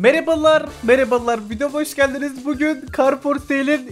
Merhabalar, merhabalar. Video hoş geldiniz. Bugün Carport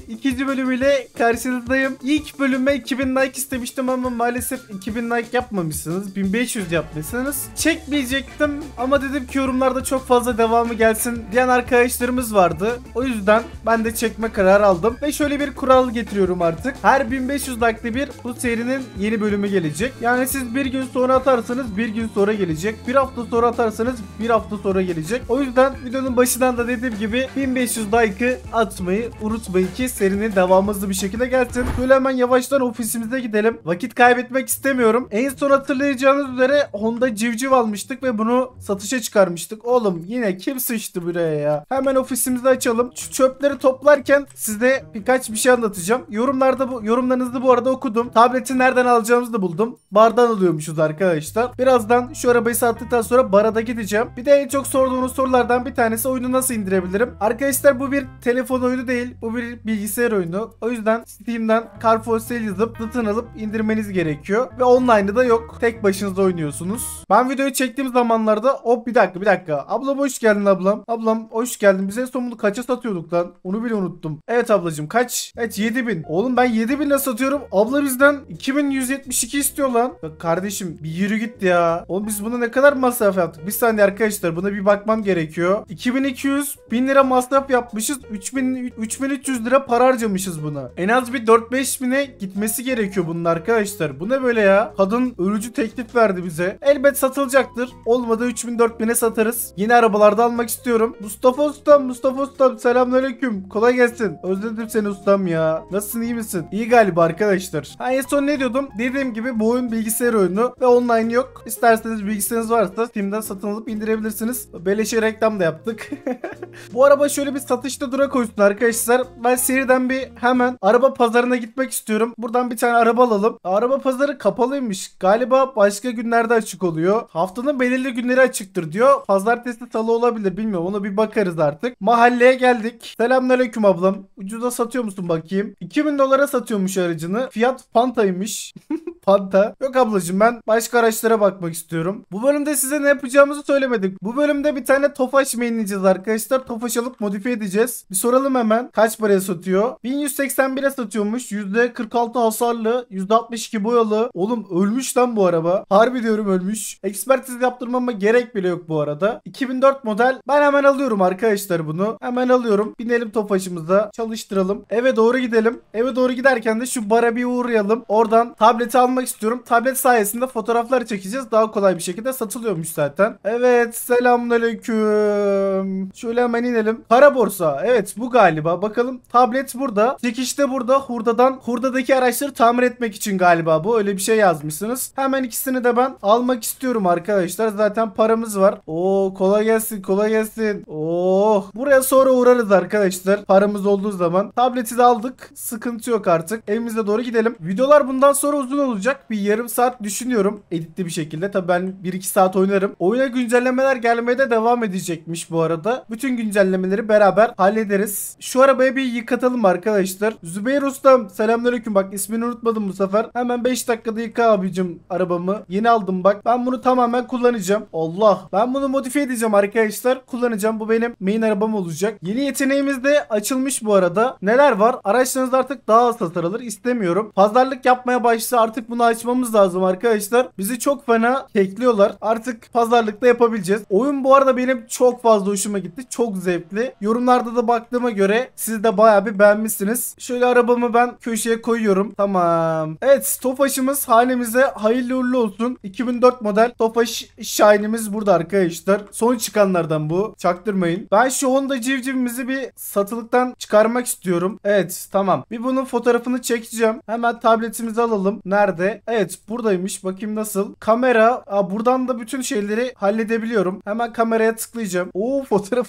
ikinci bölümüyle karşınızdayım. İlk bölüme 2000 like istemiştim ama maalesef 2000 like yapmamışsınız. 1500 yapmışsınız. Çekmeyecektim ama dedim ki yorumlarda çok fazla devamı gelsin diyen arkadaşlarımız vardı. O yüzden ben de çekme kararı aldım. Ve şöyle bir kural getiriyorum artık. Her 1500 like'lı bir bu serinin yeni bölümü gelecek. Yani siz bir gün sonra atarsanız bir gün sonra gelecek. Bir hafta sonra atarsanız bir hafta sonra gelecek. O yüzden videonun başından da dediğim gibi 1500 like'ı atmayı unutmayın ki serinin devamı hızlı bir şekilde gelsin. Böyle hemen yavaştan ofisimize gidelim. Vakit kaybetmek istemiyorum. En son hatırlayacağınız üzere Honda civciv almıştık ve bunu satışa çıkarmıştık. Oğlum yine kim sıçtı buraya ya? Hemen ofisimizi açalım. Şu çöpleri toplarken size birkaç bir şey anlatacağım. Yorumlarda bu yorumlarınızı bu arada okudum. Tableti nereden alacağımızı da buldum. Bardan alıyormuşuz arkadaşlar. Birazdan şu arabayı sattıktan sonra bara da gideceğim. Bir de en çok sorduğunuz sorulardan bir tane tanesi oyunu nasıl indirebilirim? Arkadaşlar bu bir telefon oyunu değil. Bu bir bilgisayar oyunu. O yüzden Steam'den Car for Sale yazıp satın alıp indirmeniz gerekiyor. Ve online'da da yok. Tek başınıza oynuyorsunuz. Ben videoyu çektiğim zamanlarda hop bir dakika bir dakika. Ablam hoş geldin ablam. Ablam hoş geldin. Bize son bunu kaça satıyorduk lan? Onu bile unuttum. Evet ablacım kaç? Evet 7000. Oğlum ben 7000 ile satıyorum. Abla bizden 2172 istiyor lan. Bak kardeşim bir yürü git ya. Oğlum biz buna ne kadar masraf yaptık? Bir saniye arkadaşlar buna bir bakmam gerekiyor. 2200 1000 lira masraf yapmışız. 3000 3300 lira para harcamışız buna. En az bir 4-5 bine gitmesi gerekiyor bunun arkadaşlar. Bu ne böyle ya? Kadın ölücü teklif verdi bize. Elbet satılacaktır. Olmadı 3000 4000'e satarız. Yine arabalarda almak istiyorum. Mustafa ustam, Mustafa ustam selamünaleyküm. Kolay gelsin. Özledim seni ustam ya. Nasılsın iyi misin? İyi galiba arkadaşlar. Ha en son ne diyordum? Dediğim gibi bu oyun bilgisayar oyunu ve online yok. İsterseniz bilgisayarınız varsa Steam'den satın alıp indirebilirsiniz. Beleşe reklam da yaptım sattık. Bu araba şöyle bir satışta durak koysun arkadaşlar. Ben seriden bir hemen araba pazarına gitmek istiyorum. Buradan bir tane araba alalım. Araba pazarı kapalıymış. Galiba başka günlerde açık oluyor. Haftanın belirli günleri açıktır diyor. Pazartesi salı olabilir bilmiyorum. Ona bir bakarız artık. Mahalleye geldik. Selamünaleyküm ablam. Ucuza satıyor musun bakayım? 2000 dolara satıyormuş aracını. Fiyat Panta'ymış. Panta. Yok ablacığım ben başka araçlara bakmak istiyorum. Bu bölümde size ne yapacağımızı söylemedik. Bu bölümde bir tane tofaş ineceğiz arkadaşlar. Tofaş alıp modifiye edeceğiz. Bir soralım hemen. Kaç paraya satıyor? 1181'e satıyormuş. %46 hasarlı. %62 boyalı. Oğlum ölmüş lan bu araba. Harbi diyorum ölmüş. Ekspertiz yaptırmama gerek bile yok bu arada. 2004 model. Ben hemen alıyorum arkadaşlar bunu. Hemen alıyorum. Binelim tofaşımıza. Çalıştıralım. Eve doğru gidelim. Eve doğru giderken de şu bara bir uğrayalım. Oradan tableti almak almak istiyorum. Tablet sayesinde fotoğraflar çekeceğiz. Daha kolay bir şekilde satılıyormuş zaten. Evet selamünaleyküm. Şöyle hemen inelim. Para borsa. Evet bu galiba. Bakalım tablet burada. Çekiş de burada. Hurdadan hurdadaki araçları tamir etmek için galiba bu. Öyle bir şey yazmışsınız. Hemen ikisini de ben almak istiyorum arkadaşlar. Zaten paramız var. Oo kolay gelsin kolay gelsin. Oh. Buraya sonra uğrarız arkadaşlar. Paramız olduğu zaman. Tableti de aldık. Sıkıntı yok artık. Evimize doğru gidelim. Videolar bundan sonra uzun olacak olacak. Bir yarım saat düşünüyorum editli bir şekilde. Tabii ben 1-2 saat oynarım. Oyuna güncellemeler gelmeye de devam edecekmiş bu arada. Bütün güncellemeleri beraber hallederiz. Şu arabaya bir yıkatalım arkadaşlar. Zübeyir Ustam selamünaleyküm. Bak ismini unutmadım bu sefer. Hemen 5 dakikada yıka abicim arabamı. Yeni aldım bak. Ben bunu tamamen kullanacağım. Allah. Ben bunu modifiye edeceğim arkadaşlar. Kullanacağım. Bu benim main arabam olacak. Yeni yeteneğimiz de açılmış bu arada. Neler var? Araçlarınız artık daha az satır alır. İstemiyorum. Pazarlık yapmaya başlasa artık bunu bunu açmamız lazım arkadaşlar. Bizi çok fena kekliyorlar. Artık pazarlıkta yapabileceğiz. Oyun bu arada benim çok fazla hoşuma gitti. Çok zevkli. Yorumlarda da baktığıma göre siz de bayağı bir beğenmişsiniz. Şöyle arabamı ben köşeye koyuyorum. Tamam. Evet Stofaş'ımız halimize hayırlı uğurlu olsun. 2004 model Stofaş Shine'imiz burada arkadaşlar. Son çıkanlardan bu. Çaktırmayın. Ben şu Honda civcivimizi bir satılıktan çıkarmak istiyorum. Evet tamam. Bir bunun fotoğrafını çekeceğim. Hemen tabletimizi alalım. Nerede? Nerede? Evet buradaymış. Bakayım nasıl. Kamera. Aa, buradan da bütün şeyleri halledebiliyorum. Hemen kameraya tıklayacağım. Oo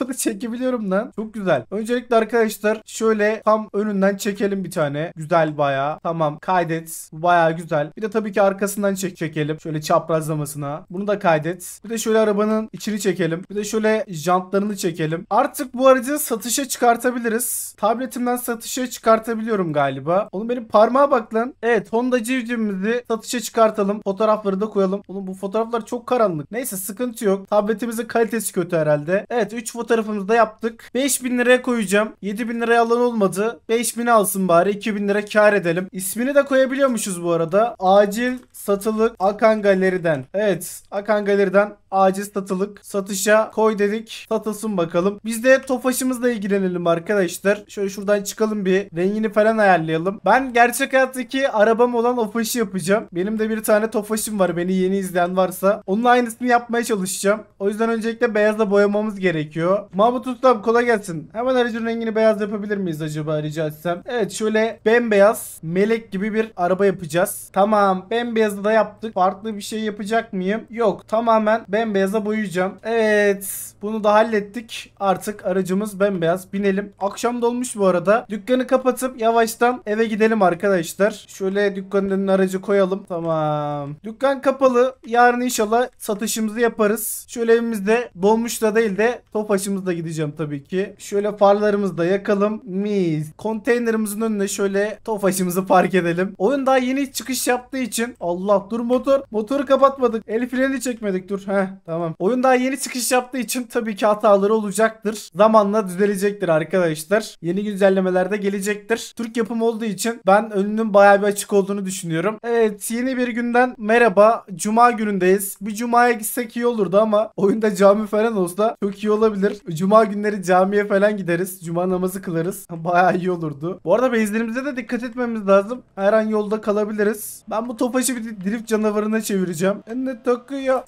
da çekebiliyorum lan. Çok güzel. Öncelikle arkadaşlar şöyle tam önünden çekelim bir tane. Güzel baya. Tamam kaydet. Baya güzel. Bir de tabii ki arkasından çek çekelim. Şöyle çaprazlamasına. Bunu da kaydet. Bir de şöyle arabanın içini çekelim. Bir de şöyle jantlarını çekelim. Artık bu aracı satışa çıkartabiliriz. Tabletimden satışa çıkartabiliyorum galiba. Oğlum benim parmağa bak lan. Evet Honda civcivimiz Tabletimizi satışa çıkartalım. Fotoğrafları da koyalım. Oğlum bu fotoğraflar çok karanlık. Neyse sıkıntı yok. Tabletimizin kalitesi kötü herhalde. Evet 3 fotoğrafımızı da yaptık. 5000 liraya koyacağım. 7000 liraya alan olmadı. 5000 alsın bari. 2000 lira kar edelim. İsmini de koyabiliyormuşuz bu arada. Acil satılık Akan Galeri'den. Evet Akan Galeri'den acil satılık satışa koy dedik. Satılsın bakalım. Biz de Tofaş'ımızla ilgilenelim arkadaşlar. Şöyle şuradan çıkalım bir. Rengini falan ayarlayalım. Ben gerçek hayattaki arabam olan Tofaş'ı yapacağım. Benim de bir tane tofaşım var. Beni yeni izleyen varsa. Onun aynısını yapmaya çalışacağım. O yüzden öncelikle beyazla boyamamız gerekiyor. Mahmut Usta kolay gelsin. Hemen aracın rengini beyaz yapabilir miyiz acaba rica etsem? Evet şöyle bembeyaz melek gibi bir araba yapacağız. Tamam bembeyazı da yaptık. Farklı bir şey yapacak mıyım? Yok tamamen bembeyaza boyayacağım. Evet bunu da hallettik. Artık aracımız bembeyaz. Binelim. Akşam dolmuş bu arada. Dükkanı kapatıp yavaştan eve gidelim arkadaşlar. Şöyle dükkanın önüne aracı Şöylece koyalım. Tamam. Dükkan kapalı. Yarın inşallah satışımızı yaparız. Şöyle evimizde dolmuşla değil de top topaşımızla gideceğim tabii ki. Şöyle farlarımızı da yakalım. Mis. Konteynerimizin önüne şöyle top tofaşımızı park edelim. Oyun daha yeni çıkış yaptığı için. Allah dur motor. Motoru kapatmadık. El freni çekmedik dur. Heh tamam. Oyun daha yeni çıkış yaptığı için tabii ki hataları olacaktır. Zamanla düzelecektir arkadaşlar. Yeni güncellemelerde gelecektir. Türk yapımı olduğu için ben önünün bayağı bir açık olduğunu düşünüyorum. Evet yeni bir günden merhaba. Cuma günündeyiz. Bir cumaya gitsek iyi olurdu ama oyunda cami falan olsa çok iyi olabilir. Cuma günleri camiye falan gideriz. Cuma namazı kılarız. Baya iyi olurdu. Bu arada bezlerimize de dikkat etmemiz lazım. Her an yolda kalabiliriz. Ben bu topaşı bir drift canavarına çevireceğim. Ne takıyor?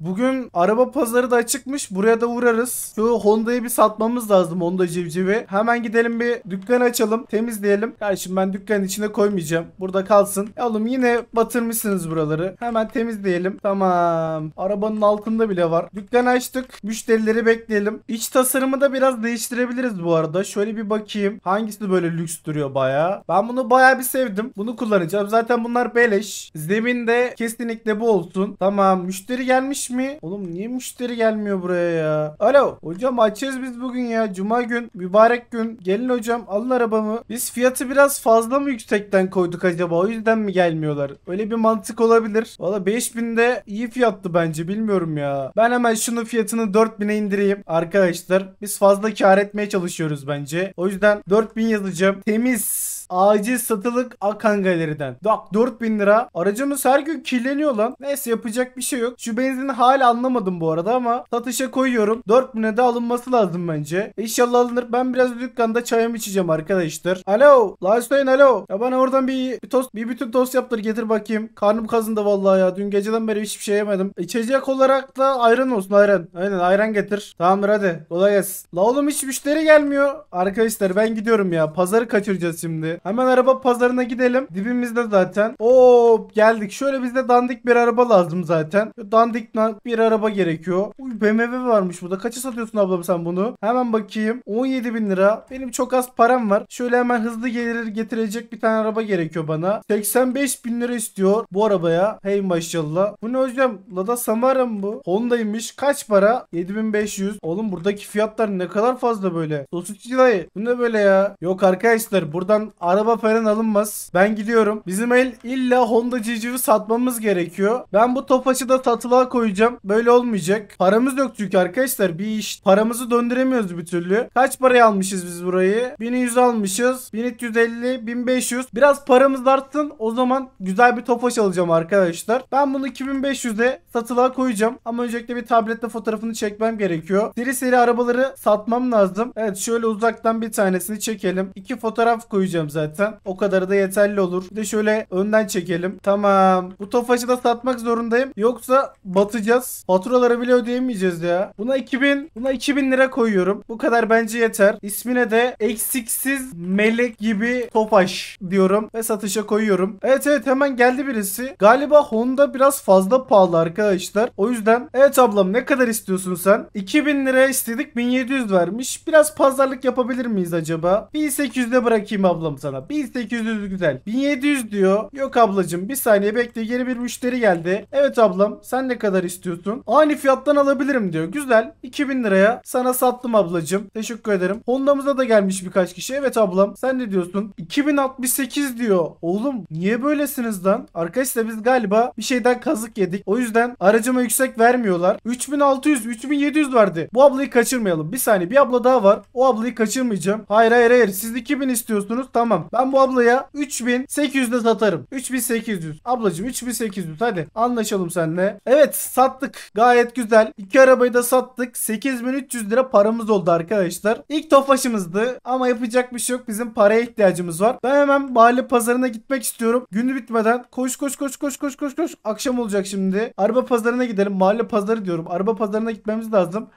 Bugün araba pazarı da açıkmış. Buraya da uğrarız. Şu Honda'yı bir satmamız lazım. Honda civcivi. Hemen gidelim bir dükkan açalım. Temizleyelim. şimdi ben dükkanın içine koymayacağım. Burada kalsın. E oğlum yine batırmışsınız buraları. Hemen temizleyelim. Tamam. Arabanın altında bile var. Dükkan açtık. Müşterileri bekleyelim. İç tasarımı da biraz değiştirebiliriz bu arada. Şöyle bir bakayım. Hangisi böyle lüks duruyor baya. Ben bunu baya bir sevdim. Bunu kullanacağım. Zaten bunlar beleş. Zeminde kesinlikle bu olsun. Tamam. Müşteri gelmiş mi? Oğlum niye müşteri gelmiyor buraya ya? Alo. Hocam açacağız biz bugün ya. Cuma gün. Mübarek gün. Gelin hocam alın arabamı. Biz fiyatı biraz fazla mı yüksekten koyduk acaba? acaba? O yüzden mi gelmiyorlar? Öyle bir mantık olabilir. Valla 5000'de iyi fiyattı bence bilmiyorum ya. Ben hemen şunu fiyatını 4000'e indireyim. Arkadaşlar biz fazla kar etmeye çalışıyoruz bence. O yüzden 4000 yazacağım. Temiz Acil satılık Akan Galeri'den. Bak 4000 lira. Aracımız her gün kirleniyor lan. Neyse yapacak bir şey yok. Şu benzini hala anlamadım bu arada ama satışa koyuyorum. 4000'e de alınması lazım bence. İnşallah alınır. Ben biraz dükkanda çayımı içeceğim arkadaşlar. Alo. Lifestyle alo. Ya bana oradan bir, bir tost, bir bütün tost yaptır getir bakayım. Karnım kazındı vallahi ya. Dün geceden beri hiçbir şey yemedim. İçecek olarak da ayran olsun ayran. Aynen ayran getir. Tamamdır hadi. Kolay gelsin. La oğlum hiç müşteri gelmiyor. Arkadaşlar ben gidiyorum ya. Pazarı kaçıracağız şimdi hemen araba pazarına gidelim. Dibimizde zaten. Oo geldik. Şöyle bizde dandik bir araba lazım zaten. Dandik bir araba gerekiyor. Uy BMW varmış burada. Kaça satıyorsun ablam sen bunu? Hemen bakayım. 17 bin lira. Benim çok az param var. Şöyle hemen hızlı gelir getirecek bir tane araba gerekiyor bana. 85 bin lira istiyor bu arabaya. Hey maşallah. Bu ne hocam? Lada Samara mı bu? Honda'ymış. Kaç para? 7500. Oğlum buradaki fiyatlar ne kadar fazla böyle. Sosisçi dayı. Bu ne böyle ya? Yok arkadaşlar buradan Araba falan alınmaz. Ben gidiyorum. Bizim el illa Honda Civciv'i satmamız gerekiyor. Ben bu topaçı da satılığa koyacağım. Böyle olmayacak. Paramız yok çünkü arkadaşlar. Bir iş. Paramızı döndüremiyoruz bir türlü. Kaç paraya almışız biz burayı? 1100 almışız. 1350, 1500. Biraz paramız artsın. O zaman güzel bir topaç alacağım arkadaşlar. Ben bunu 2500'e satılığa koyacağım. Ama öncelikle bir tabletle fotoğrafını çekmem gerekiyor. Seri seri arabaları satmam lazım. Evet şöyle uzaktan bir tanesini çekelim. İki fotoğraf koyacağım zaten. O kadarı da yeterli olur. Bir de şöyle önden çekelim. Tamam. Bu tofaşı da satmak zorundayım. Yoksa batacağız. Faturaları bile ödeyemeyeceğiz ya. Buna 2000, buna 2000 lira koyuyorum. Bu kadar bence yeter. İsmine de eksiksiz melek gibi tofaş diyorum ve satışa koyuyorum. Evet evet hemen geldi birisi. Galiba Honda biraz fazla pahalı arkadaşlar. O yüzden evet ablam ne kadar istiyorsun sen? 2000 lira istedik 1700 vermiş. Biraz pazarlık yapabilir miyiz acaba? 1800'de bırakayım ablam sana. 1800 güzel. 1700 diyor. Yok ablacım bir saniye bekle. Yeni bir müşteri geldi. Evet ablam sen ne kadar istiyorsun? Aynı fiyattan alabilirim diyor. Güzel. 2000 liraya sana sattım ablacım. Teşekkür ederim. Honda'mıza da gelmiş birkaç kişi. Evet ablam sen ne diyorsun? 2068 diyor. Oğlum niye böylesiniz lan? Arkadaşlar biz galiba bir şeyden kazık yedik. O yüzden aracıma yüksek vermiyorlar. 3600 3700 verdi. Bu ablayı kaçırmayalım. Bir saniye bir abla daha var. O ablayı kaçırmayacağım. Hayır hayır hayır. Siz 2000 istiyorsunuz. Tamam. Tamam ben bu ablaya 3800'de satarım. 3800. Ablacım 3800 hadi anlaşalım seninle. Evet sattık gayet güzel. İki arabayı da sattık. 8300 lira paramız oldu arkadaşlar. İlk tofaşımızdı ama yapacak bir şey yok. Bizim paraya ihtiyacımız var. Ben hemen mahalle pazarına gitmek istiyorum. Günü bitmeden koş koş koş koş koş koş koş. Akşam olacak şimdi. Araba pazarına gidelim. Mahalle pazarı diyorum. Araba pazarına gitmemiz lazım.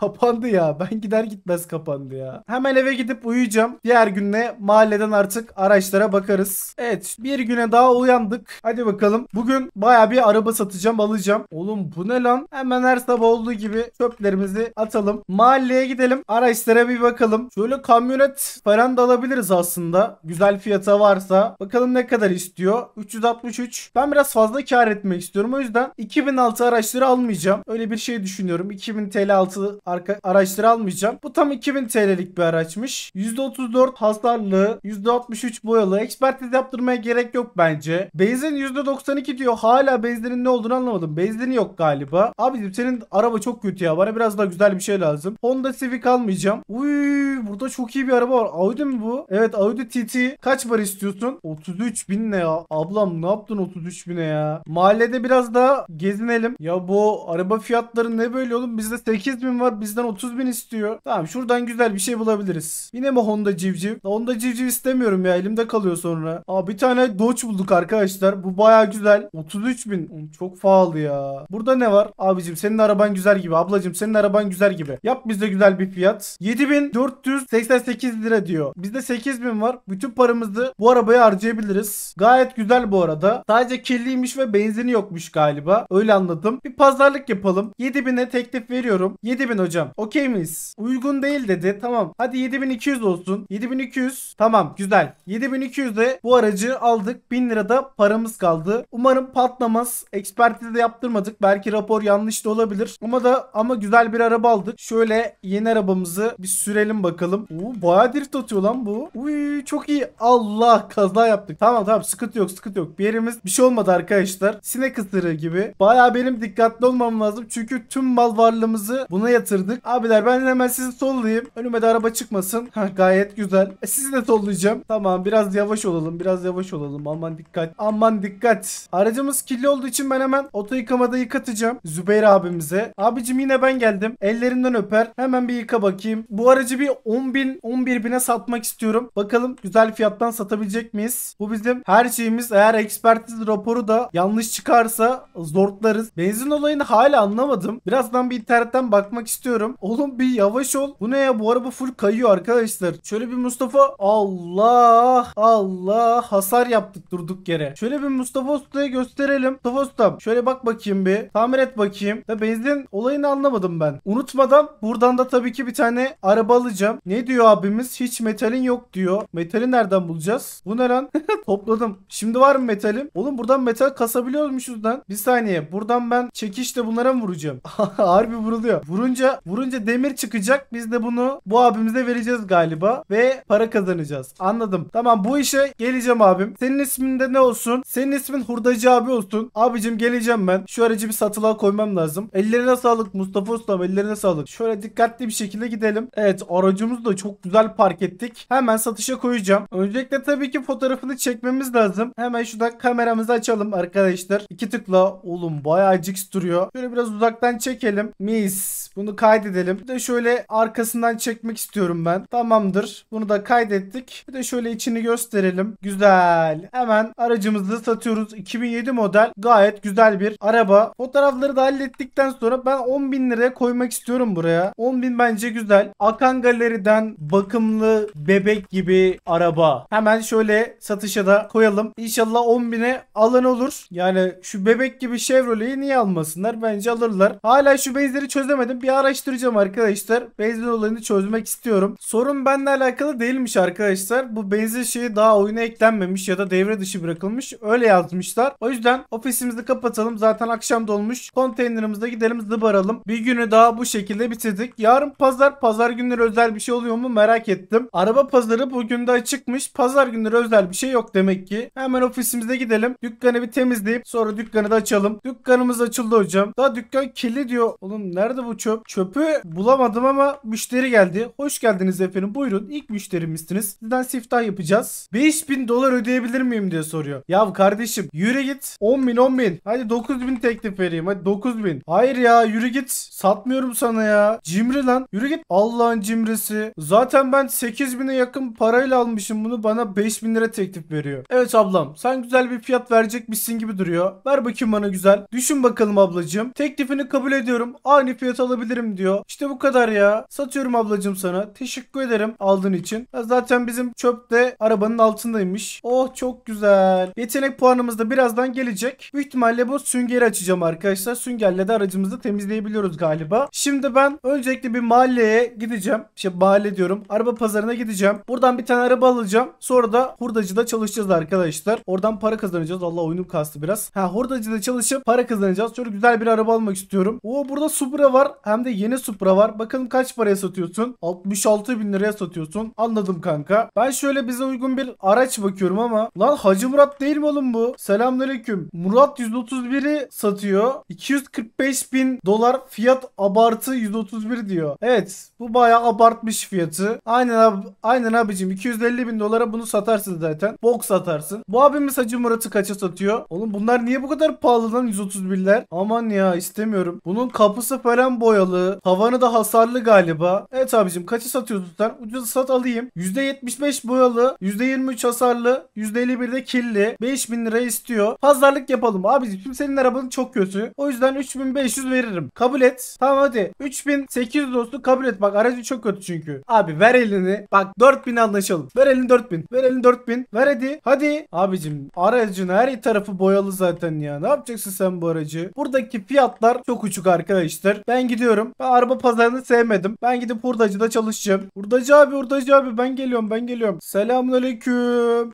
Kapandı ya. Ben gider gitmez kapandı ya. Hemen eve gidip uyuyacağım. Diğer günle mahalleden artık araçlara bakarız. Evet bir güne daha uyandık. Hadi bakalım. Bugün baya bir araba satacağım alacağım. Oğlum bu ne lan? Hemen her sabah olduğu gibi çöplerimizi atalım. Mahalleye gidelim. Araçlara bir bakalım. Şöyle kamyonet falan da alabiliriz aslında. Güzel fiyata varsa. Bakalım ne kadar istiyor. 363. Ben biraz fazla kar etmek istiyorum. O yüzden 2006 araçları almayacağım. Öyle bir şey düşünüyorum. 2000 TL altı arka, araçları almayacağım. Bu tam 2000 TL'lik bir araçmış. %34 hasarlı, %63 boyalı. Ekspertiz yaptırmaya gerek yok bence. Benzin %92 diyor. Hala benzinin ne olduğunu anlamadım. Benzini yok galiba. Abicim senin araba çok kötü ya. Bana biraz daha güzel bir şey lazım. Honda Civic almayacağım. Uy, burada çok iyi bir araba var. Audi mi bu? Evet Audi TT. Kaç para istiyorsun? 33 bin ne ya? Ablam ne yaptın 33 bine ya? Mahallede biraz daha gezinelim. Ya bu araba fiyatları ne böyle oğlum? Bizde 8 bin var bizden 30 bin istiyor. Tamam şuradan güzel bir şey bulabiliriz. Yine mi Honda civciv? Honda civciv istemiyorum ya elimde kalıyor sonra. Aa bir tane Dodge bulduk arkadaşlar. Bu baya güzel. 33 bin. Çok pahalı ya. Burada ne var? Abicim senin araban güzel gibi. Ablacım senin araban güzel gibi. Yap bize güzel bir fiyat. 7488 lira diyor. Bizde 8000 var. Bütün paramızı bu arabaya harcayabiliriz. Gayet güzel bu arada. Sadece kirliymiş ve benzini yokmuş galiba. Öyle anladım. Bir pazarlık yapalım. 7000'e teklif veriyorum. 7000 hocam hocam. Okey miyiz? Uygun değil dedi. Tamam. Hadi 7200 olsun. 7200. Tamam güzel. 7200 de bu aracı aldık. 1000 lirada paramız kaldı. Umarım patlamaz. Ekspertize de yaptırmadık. Belki rapor yanlış da olabilir. Ama da ama güzel bir araba aldık. Şöyle yeni arabamızı bir sürelim bakalım. Oo bayağı drift atıyor lan bu. Uy çok iyi. Allah kaza yaptık. Tamam tamam sıkıntı yok sıkıntı yok. Bir yerimiz bir şey olmadı arkadaşlar. Sinek ısırığı gibi. Bayağı benim dikkatli olmam lazım. Çünkü tüm mal varlığımızı buna yatırdık yaptırdık. Abiler ben hemen sizi sollayayım. Önüme de araba çıkmasın. gayet güzel. E, sizi de sollayacağım. Tamam biraz yavaş olalım. Biraz yavaş olalım. Aman dikkat. Aman dikkat. Aracımız kirli olduğu için ben hemen oto yıkamada yıkatacağım. Zübeyir abimize. Abicim yine ben geldim. Ellerinden öper. Hemen bir yıka bakayım. Bu aracı bir 10 bin 11 bine satmak istiyorum. Bakalım güzel fiyattan satabilecek miyiz? Bu bizim her şeyimiz. Eğer ekspertiz raporu da yanlış çıkarsa zortlarız. Benzin olayını hala anlamadım. Birazdan bir internetten bakmak istiyorum istiyorum. Oğlum bir yavaş ol. Bu ne ya? Bu araba full kayıyor arkadaşlar. Şöyle bir Mustafa. Allah Allah. Hasar yaptık durduk yere. Şöyle bir Mustafa Usta'ya gösterelim. Mustafa Usta şöyle bak bakayım bir. Tamir et bakayım. Da benzin olayını anlamadım ben. Unutmadan buradan da tabii ki bir tane araba alacağım. Ne diyor abimiz? Hiç metalin yok diyor. Metali nereden bulacağız? Bu ne lan? Topladım. Şimdi var mı metalim? Oğlum buradan metal kasabiliyormuşuz lan. Bir saniye. Buradan ben çekişle bunlara mı vuracağım? Harbi vuruluyor. Vurunca vurunca vurunca demir çıkacak. Biz de bunu bu abimize vereceğiz galiba ve para kazanacağız. Anladım. Tamam bu işe geleceğim abim. Senin isminde ne olsun? Senin ismin hurdacı abi olsun. Abicim geleceğim ben. Şu aracı bir satılığa koymam lazım. Ellerine sağlık Mustafa Ustam ellerine sağlık. Şöyle dikkatli bir şekilde gidelim. Evet aracımızı da çok güzel park ettik. Hemen satışa koyacağım. Öncelikle tabii ki fotoğrafını çekmemiz lazım. Hemen şurada kameramızı açalım arkadaşlar. İki tıkla. Oğlum bayağı ciks duruyor. Şöyle biraz uzaktan çekelim. Mis. Bunu kaydedelim. Bir de şöyle arkasından çekmek istiyorum ben. Tamamdır. Bunu da kaydettik. Bir de şöyle içini gösterelim. Güzel. Hemen aracımızı satıyoruz. 2007 model gayet güzel bir araba. Fotoğrafları da hallettikten sonra ben 10 bin liraya koymak istiyorum buraya. 10 bin bence güzel. Akan Galeri'den bakımlı bebek gibi araba. Hemen şöyle satışa da koyalım. İnşallah 10 bine alan olur. Yani şu bebek gibi Chevrolet'i niye almasınlar? Bence alırlar. Hala şu benzeri çözemedim. Bir ara araştıracağım arkadaşlar. Benzin olayını çözmek istiyorum. Sorun benimle alakalı değilmiş arkadaşlar. Bu benzin şeyi daha oyuna eklenmemiş ya da devre dışı bırakılmış. Öyle yazmışlar. O yüzden ofisimizi kapatalım. Zaten akşam dolmuş. Konteynerimizde gidelim zıbaralım. Bir günü daha bu şekilde bitirdik. Yarın pazar. Pazar günleri özel bir şey oluyor mu merak ettim. Araba pazarı bugün de açıkmış. Pazar günleri özel bir şey yok demek ki. Hemen ofisimize gidelim. Dükkanı bir temizleyip sonra dükkanı da açalım. Dükkanımız açıldı hocam. Daha dükkan kirli diyor. Oğlum nerede bu çöp? Çöp Çöpü bulamadım ama müşteri geldi. Hoş geldiniz efendim. Buyurun ilk müşterimizsiniz. Sizden siftah yapacağız. 5000 dolar ödeyebilir miyim diye soruyor. Ya kardeşim yürü git. 10 bin 10 bin. Hadi 9 bin teklif vereyim. Hadi 9 bin. Hayır ya yürü git. Satmıyorum sana ya. Cimri lan. Yürü git. Allah'ın cimrisi. Zaten ben 8 bine yakın parayla almışım bunu. Bana 5 bin lira teklif veriyor. Evet ablam sen güzel bir fiyat verecekmişsin gibi duruyor. Ver bakayım bana güzel. Düşün bakalım ablacığım. Teklifini kabul ediyorum. Aynı fiyat alabilirim ederim diyor. İşte bu kadar ya. Satıyorum ablacım sana. Teşekkür ederim aldığın için. zaten bizim çöp de arabanın altındaymış. Oh çok güzel. Yetenek puanımız da birazdan gelecek. Büyük ihtimalle bu süngeri açacağım arkadaşlar. Süngerle de aracımızı temizleyebiliyoruz galiba. Şimdi ben öncelikle bir mahalleye gideceğim. İşte mahalle diyorum. Araba pazarına gideceğim. Buradan bir tane araba alacağım. Sonra da hurdacıda çalışacağız arkadaşlar. Oradan para kazanacağız. Allah oyunum kastı biraz. Ha hurdacıda çalışıp para kazanacağız. Şöyle güzel bir araba almak istiyorum. Oo burada Supra var. Hem de yeni Supra var. Bakalım kaç paraya satıyorsun? 66 bin liraya satıyorsun. Anladım kanka. Ben şöyle bize uygun bir araç bakıyorum ama. Lan Hacı Murat değil mi oğlum bu? Selamünaleyküm. Murat 131'i satıyor. 245 bin dolar fiyat abartı 131 diyor. Evet bu bayağı abartmış fiyatı. Aynen abi, aynen abicim 250 bin dolara bunu satarsın zaten. Bok satarsın. Bu abimiz Hacı Murat'ı kaça satıyor? Oğlum bunlar niye bu kadar pahalı lan 131'ler? Aman ya istemiyorum. Bunun kapısı falan boyalı. Havanı da hasarlı galiba. Evet abicim kaçı satıyorsun sen? Ucuz sat alayım. %75 boyalı, %23 hasarlı, %51 de kirli. 5000 lira istiyor. Pazarlık yapalım abicim. Şimdi senin arabanın çok kötü. O yüzden 3500 veririm. Kabul et. Tamam hadi. 3800 olsun kabul et. Bak aracı çok kötü çünkü. Abi ver elini. Bak 4000 anlaşalım. Ver elini 4000. Ver elini 4000. Ver hadi. Hadi. Abicim aracın her tarafı boyalı zaten ya. Ne yapacaksın sen bu aracı? Buradaki fiyatlar çok uçuk arkadaşlar. Ben gidiyorum. Ben araba pazarını sevmedim. Ben gidip hurdacıda çalışacağım. Hurdacı abi hurdacı abi ben geliyorum ben geliyorum. Selamun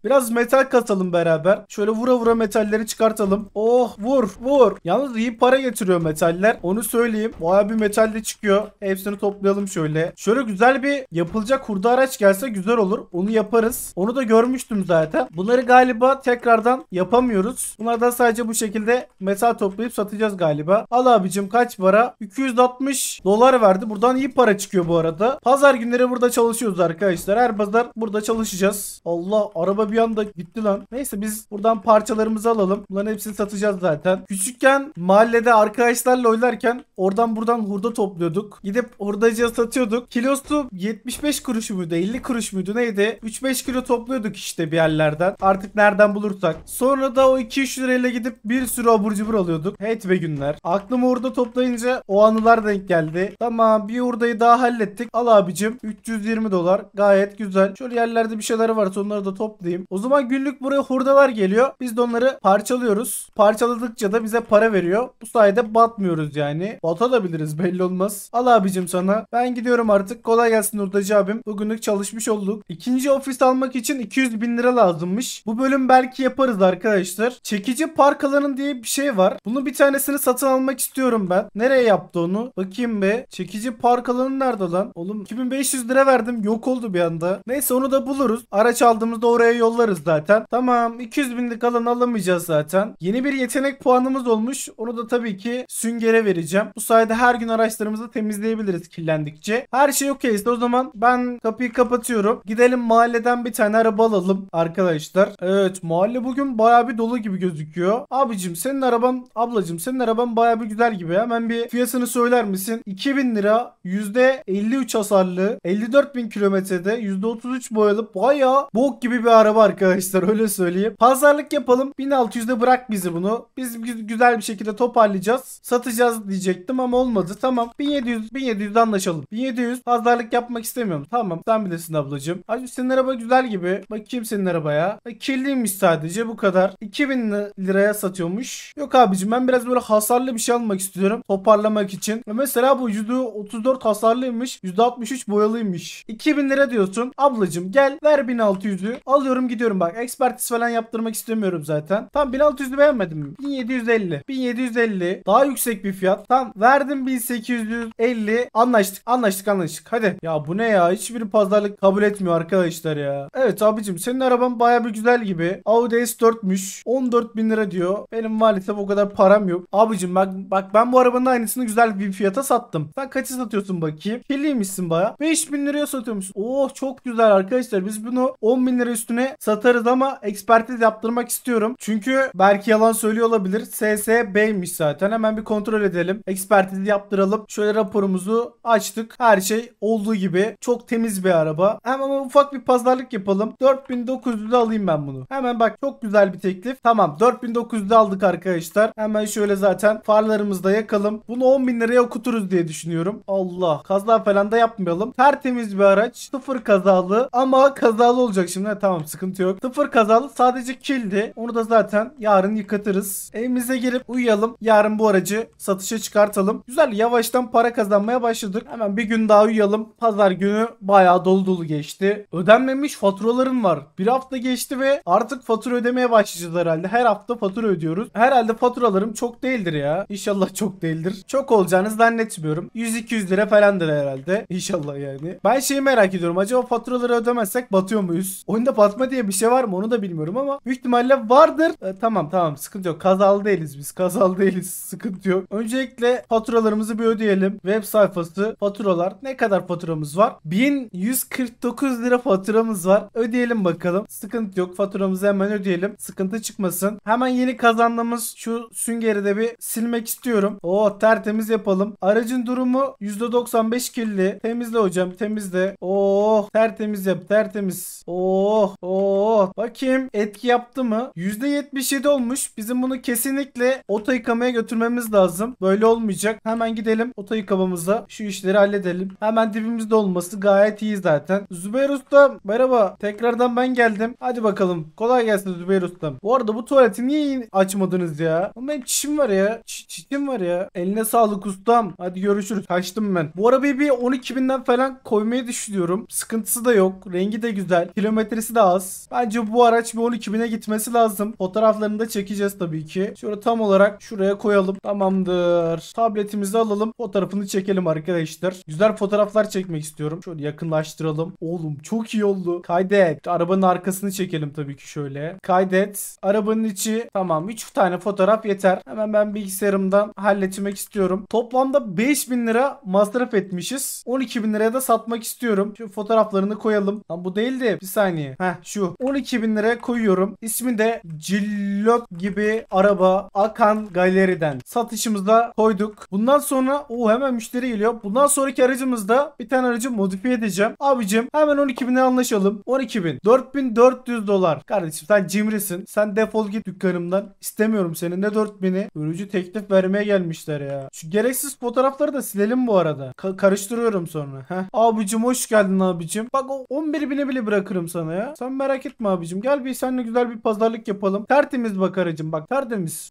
Biraz metal katalım beraber. Şöyle vura vura metalleri çıkartalım. Oh vur vur. Yalnız iyi para getiriyor metaller. Onu söyleyeyim. Baya bir metal de çıkıyor. Hepsini toplayalım şöyle. Şöyle güzel bir yapılacak hurda araç gelse güzel olur. Onu yaparız. Onu da görmüştüm zaten. Bunları galiba tekrardan yapamıyoruz. Bunlardan sadece bu şekilde metal toplayıp satacağız galiba. Al abicim kaç para? 260 dolar verdi. Buradan iyi para çıkıyor bu arada. Pazar günleri burada çalışıyoruz arkadaşlar. Her pazar burada çalışacağız. Allah araba bir anda gitti lan. Neyse biz buradan parçalarımızı alalım. Bunların hepsini satacağız zaten. Küçükken mahallede arkadaşlarla oynarken oradan buradan hurda topluyorduk. Gidip hurdacıya satıyorduk. Kilosu 75 kuruş muydu 50 kuruş muydu neydi? 3-5 kilo topluyorduk işte bir yerlerden. Artık nereden bulursak. Sonra da o 2-3 lirayla gidip bir sürü abur cubur alıyorduk. Evet be günler. Aklımı hurda toplayınca o anılar denk geldi geldi. Tamam bir hurdayı daha hallettik. Al abicim 320 dolar. Gayet güzel. Şöyle yerlerde bir şeyler varsa onları da toplayayım. O zaman günlük buraya hurdalar geliyor. Biz de onları parçalıyoruz. Parçaladıkça da bize para veriyor. Bu sayede batmıyoruz yani. Batabiliriz belli olmaz. Al abicim sana. Ben gidiyorum artık. Kolay gelsin hurdacı abim. Bugünlük çalışmış olduk. İkinci ofis almak için 200 bin lira lazımmış. Bu bölüm belki yaparız arkadaşlar. Çekici park alanı diye bir şey var. Bunun bir tanesini satın almak istiyorum ben. Nereye yaptı onu? Bakayım kim be? Çekici park alanı nerede lan? Oğlum 2500 lira verdim yok oldu bir anda. Neyse onu da buluruz. Araç aldığımızda oraya yollarız zaten. Tamam 200 binlik alan alamayacağız zaten. Yeni bir yetenek puanımız olmuş. Onu da tabii ki süngere vereceğim. Bu sayede her gün araçlarımızı temizleyebiliriz kirlendikçe. Her şey okeyse o zaman ben kapıyı kapatıyorum. Gidelim mahalleden bir tane araba alalım arkadaşlar. Evet mahalle bugün baya bir dolu gibi gözüküyor. Abicim senin araban ablacım senin araban baya bir güzel gibi. Hemen bir fiyatını söyler misin? Mercedes'in 2000 lira %53 hasarlı 54.000 bin kilometrede %33 boyalı baya bok gibi bir araba arkadaşlar öyle söyleyeyim. Pazarlık yapalım 1600'de bırak bizi bunu. Biz güzel bir şekilde toparlayacağız. Satacağız diyecektim ama olmadı. Tamam 1700 1700'de anlaşalım. 1700 pazarlık yapmak istemiyorum. Tamam sen bilirsin ablacığım. Hacı senin araba güzel gibi. Bakayım senin arabaya. E, kirliymiş sadece bu kadar. 2000 liraya satıyormuş. Yok abicim ben biraz böyle hasarlı bir şey almak istiyorum. Toparlamak için. E, mesela lira bu %34 hasarlıymış. %63 boyalıymış. 2000 lira diyorsun. Ablacım gel ver 1600'ü. Alıyorum gidiyorum bak. Ekspertiz falan yaptırmak istemiyorum zaten. Tam 1600'ü beğenmedim mi? 1750. 1750. Daha yüksek bir fiyat. Tam verdim 1850. Anlaştık. Anlaştık anlaştık. Hadi. Ya bu ne ya? Hiçbir pazarlık kabul etmiyor arkadaşlar ya. Evet abicim senin araban baya bir güzel gibi. Audi S4'müş. 14 bin lira diyor. Benim maalesef o kadar param yok. Abicim bak bak ben bu arabanın aynısını güzel bir fiyata sattım sattım. Sen kaçı satıyorsun bakayım? Kirliymişsin baya. 5 bin liraya satıyormuşsun. Oh çok güzel arkadaşlar. Biz bunu 10 bin lira üstüne satarız ama ekspertiz yaptırmak istiyorum. Çünkü belki yalan söylüyor olabilir. SSB'ymiş zaten. Hemen bir kontrol edelim. Ekspertiz yaptıralım. Şöyle raporumuzu açtık. Her şey olduğu gibi. Çok temiz bir araba. Hemen ufak bir pazarlık yapalım. 4900'de alayım ben bunu. Hemen bak çok güzel bir teklif. Tamam 4900'de aldık arkadaşlar. Hemen şöyle zaten farlarımızda yakalım. Bunu 10 bin liraya okuturuz alırız diye düşünüyorum. Allah. Kaza falan da yapmayalım. Tertemiz bir araç. Sıfır kazalı ama kazalı olacak şimdi. tamam sıkıntı yok. Sıfır kazalı sadece kildi. Onu da zaten yarın yıkatırız. Evimize gelip uyuyalım. Yarın bu aracı satışa çıkartalım. Güzel yavaştan para kazanmaya başladık. Hemen bir gün daha uyuyalım. Pazar günü bayağı dolu dolu geçti. Ödenmemiş faturalarım var. Bir hafta geçti ve artık fatura ödemeye başlayacağız herhalde. Her hafta fatura ödüyoruz. Herhalde faturalarım çok değildir ya. İnşallah çok değildir. Çok olacağını zannetmiyorum etmiyorum. 100-200 lira falandır herhalde. İnşallah yani. Ben şeyi merak ediyorum. Acaba faturaları ödemezsek batıyor muyuz? Oyunda batma diye bir şey var mı onu da bilmiyorum ama büyük ihtimalle vardır. E, tamam tamam sıkıntı yok. Kazalı değiliz biz. Kazalı değiliz. Sıkıntı yok. Öncelikle faturalarımızı bir ödeyelim. Web sayfası faturalar. Ne kadar faturamız var? 1149 lira faturamız var. Ödeyelim bakalım. Sıkıntı yok. Faturamızı hemen ödeyelim. Sıkıntı çıkmasın. Hemen yeni kazandığımız şu süngeri de bir silmek istiyorum. Oo tertemiz yapalım. Ay Aracın durumu %95 kirli. Temizle hocam temizle. Oh tertemiz yap tertemiz. Oh oh. Bakayım etki yaptı mı? %77 olmuş. Bizim bunu kesinlikle oto yıkamaya götürmemiz lazım. Böyle olmayacak. Hemen gidelim oto yıkamamıza. Şu işleri halledelim. Hemen dibimizde olması gayet iyi zaten. Zübeyir ustam merhaba. Tekrardan ben geldim. Hadi bakalım. Kolay gelsin Zübeyir ustam Bu arada bu tuvaleti niye açmadınız ya? Oğlum benim çişim var ya. Ç çişim var ya. Eline sağlık ustam. Hadi görüşürüz. Kaçtım ben. Bu arabayı bir 12 binden falan koymayı düşünüyorum. Sıkıntısı da yok. Rengi de güzel. Kilometresi de az. Bence bu araç bir 12 bine gitmesi lazım. Fotoğraflarını da çekeceğiz tabii ki. Şöyle tam olarak şuraya koyalım. Tamamdır. Tabletimizi alalım. Fotoğrafını çekelim arkadaşlar. Güzel fotoğraflar çekmek istiyorum. Şöyle yakınlaştıralım. Oğlum çok iyi oldu. Kaydet. Arabanın arkasını çekelim tabii ki şöyle. Kaydet. Arabanın içi. Tamam. 3 tane fotoğraf yeter. Hemen ben bilgisayarımdan halletmek istiyorum. Toplamda 5000 lira masraf etmişiz. 12.000 liraya da satmak istiyorum. Şu fotoğraflarını koyalım. Lan bu değil de bir saniye. Heh şu. 12.000 liraya koyuyorum. İsmi de Cillot gibi araba Akan Galeri'den. Satışımızda koyduk. Bundan sonra o hemen müşteri geliyor. Bundan sonraki aracımızda bir tane aracı modifiye edeceğim. Abicim hemen 12.000'e anlaşalım. 12.000. 4400 dolar. Kardeşim sen cimrisin. Sen defol git dükkanımdan. İstemiyorum seni. ne 4000'i. Ölücü teklif vermeye gelmişler ya. Şu gereksiz fotoğraf fotoğrafları da silelim bu arada. Ka karıştırıyorum sonra. Heh. Abicim hoş geldin abicim. Bak o 11 bin'i bile bırakırım sana ya. Sen merak etme abicim. Gel bir seninle güzel bir pazarlık yapalım. Tertemiz bak aracım bak tertemiz.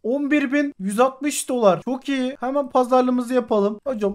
160 dolar. Çok iyi. Hemen pazarlığımızı yapalım. Hocam